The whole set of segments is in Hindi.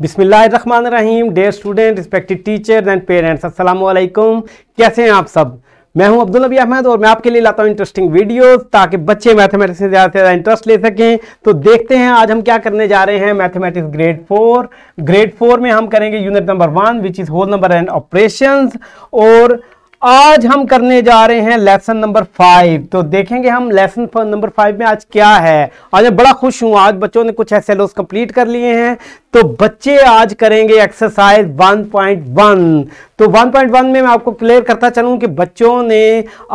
बिसमिल्ल dear student respected teacher and parents अस्सलाम वालेकुम कैसे हैं आप सब मैं हूं अब्दुल नबी अहमद और मैं आपके लिए लाता हूं इंटरेस्टिंग वीडियोस ताकि बच्चे मैथमेटिक्स में ज़्यादा से ज़्यादा इंटरेस्ट ले सकें तो देखते हैं आज हम क्या करने जा रहे हैं mathematics grade four grade four में हम करेंगे unit number one which is whole number and operations और आज हम करने जा रहे हैं लेसन नंबर फाइव तो देखेंगे हम लेसन नंबर फाइव में आज क्या है आज मैं बड़ा खुश हूं आज बच्चों ने कुछ ऐसे लोग कंप्लीट कर लिए हैं तो बच्चे आज करेंगे एक्सरसाइज 1.1 तो 1.1 में मैं आपको क्लियर करता चलूँ कि बच्चों ने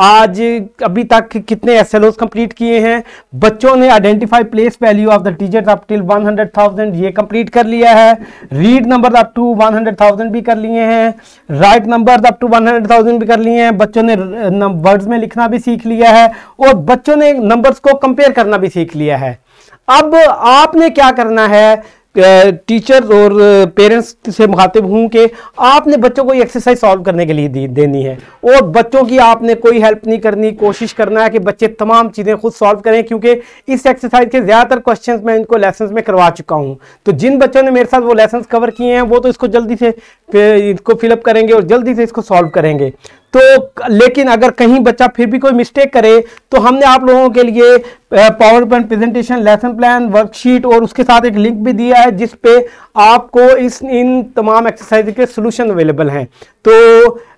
आज अभी तक कितने एस एल कंप्लीट किए हैं बच्चों ने identify place value of the teacher up till 100,000 ये कंप्लीट कर लिया है रीड नंबर अप टू 100,000 भी कर लिए हैं राइट नंबर अप टू 100,000 भी कर लिए हैं बच्चों ने वर्ड्स में लिखना भी सीख लिया है और बच्चों ने नंबर्स को कंपेयर करना भी सीख लिया है अब आपने क्या करना है टीचर और पेरेंट्स से मुखातिब हूँ कि आपने बच्चों को ये एक्सरसाइज सॉल्व करने के लिए दी देनी है और बच्चों की आपने कोई हेल्प नहीं करनी कोशिश करना है कि बच्चे तमाम चीज़ें खुद सॉल्व करें क्योंकि इस एक्सरसाइज के ज़्यादातर क्वेश्चन मैं इनको लेसन में करवा चुका हूँ तो जिन बच्चों ने मेरे साथ वो लेसन कवर किए हैं वो तो इसको जल्दी से इसको फिलअप करेंगे और जल्दी से इसको सॉल्व करेंगे तो लेकिन अगर कहीं बच्चा फिर भी कोई मिस्टेक करे तो हमने आप लोगों के लिए PowerPoint presentation lesson plan worksheet और उसके साथ एक लिंक भी दिया है जिस पे आपको इस इन तमाम एक्सरसाइज के सोल्यूशन अवेलेबल हैं तो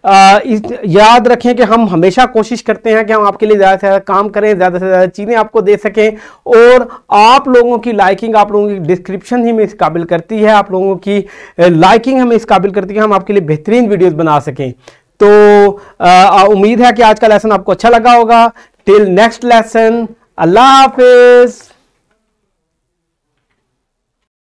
आ, इस, याद रखें कि हम हमेशा कोशिश करते हैं कि हम आपके लिए ज़्यादा से ज़्यादा काम करें ज़्यादा से ज़्यादा चीज़ें आपको दे सकें और आप लोगों की लाइकिंग आप लोगों की डिस्क्रिप्शन ही में इस काबिल करती है आप लोगों की लाइकिंग हमें इस काबिल करती है हम आपके लिए बेहतरीन वीडियोज़ बना सकें तो उम्मीद है कि आज का लेसन आपको अच्छा लगा होगा टिल नेक्स्ट लेसन अल्लाह हाफिज़